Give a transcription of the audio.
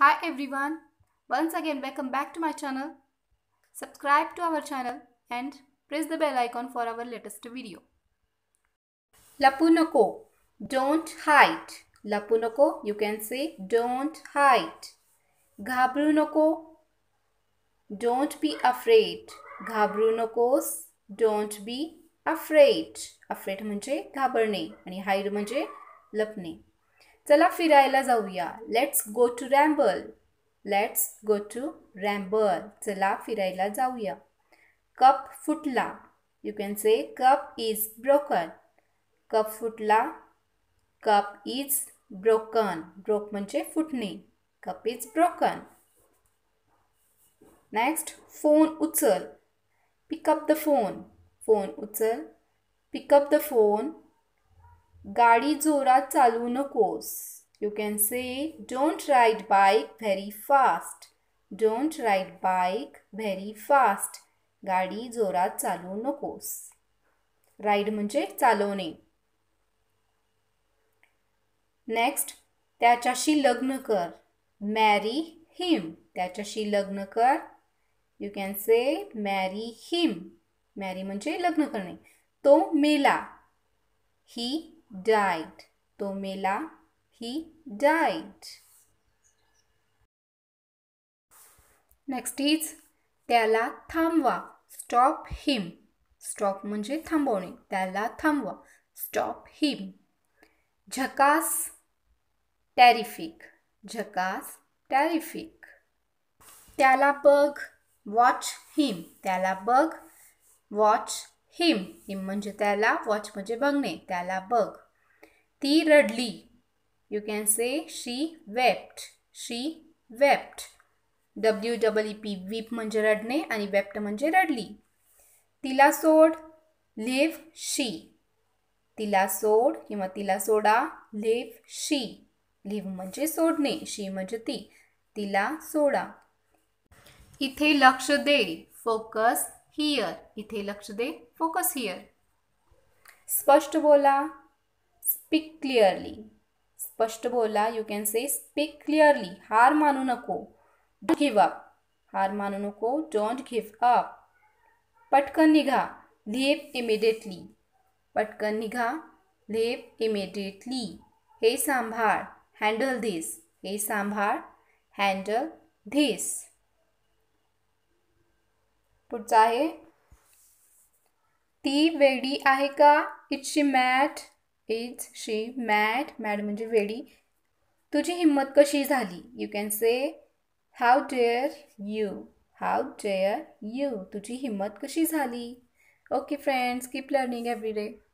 Hi everyone, once again welcome back to my channel. Subscribe to our channel and press the bell icon for our latest video. Lapunoko, don't hide. Lapunoko, you can say don't hide. Gabrunoko, don't be afraid. Ghabrunokos, don't be afraid. Afraid म्हणजे घाबरणे ani hide म्हणजे लपणे चला फिरायला जाऊया let's go to ramble let's go to ramble चला फिरायला जाऊया cup फुटला you can say cup is broken cup फुटला कप इज ब्रोकन ब्रोक म्हणजे फुटणे cup is broken next phone उचल पिकअप द फोन फोन उचल पिकअप द फोन गाडी जोरात चालवू नकोस you can say don't ride bike very fast don't ride bike very fast गाडी जोरात चालवू नकोस राईड म्हणजे चालवणे नेक्स्ट त्याच्याशी लग्न कर मॅरी हिम त्याच्याशी लग्न कर यू कॅन से मॅरी हिम मॅरी म्हणजे लग्न करणे तो मेला ही डाईट तो मेला ही डाईट नेक्स्ट इज त्याला थांबवा स्टॉप हिम स्टॉप म्हणजे थांबवणे त्याला थांबवा स्टॉप हिम झकास टॅरिफिक झकास टॅरिफिक त्याला बघ वॉच हिम त्याला बघ वॉच हिम हिम म्हणजे त्याला वॉच म्हणजे बघणे त्याला बघ ती रडली you can say she wept she wept W W P weep म्हणजे रडणे आणि वेप्ट म्हणजे रडली तिला सोड लिव्ह शी तिला सोड किंवा तिला सोडा लिव्ह शी लिव्ह म्हणजे सोडणे शी म्हणजे ती तिला सोडा इथे लक्ष दे फोकस हियर इथे लक्ष दे फोकस हियर स्पष्ट बोला स्पीक क्लिअरली स्पष्ट बोला you can say speak clearly हार मानू नको गिव अप हार मानू नको डोंट गिव अप पटकन निघा लिव्ह इमिडिएटली पटकन निघा लिव्ह इमिडिएटली हे सांभाळ हँडल धीस हे सांभाळ हँडल धीस पुढचा आहे ती वेडी आहे का it she mad is she mad mad म्हणजे वेडी तुझी हिंमत कशी झाली you can say how dare you how dare you तुझी हिंमत कशी झाली okay friends keep learning every day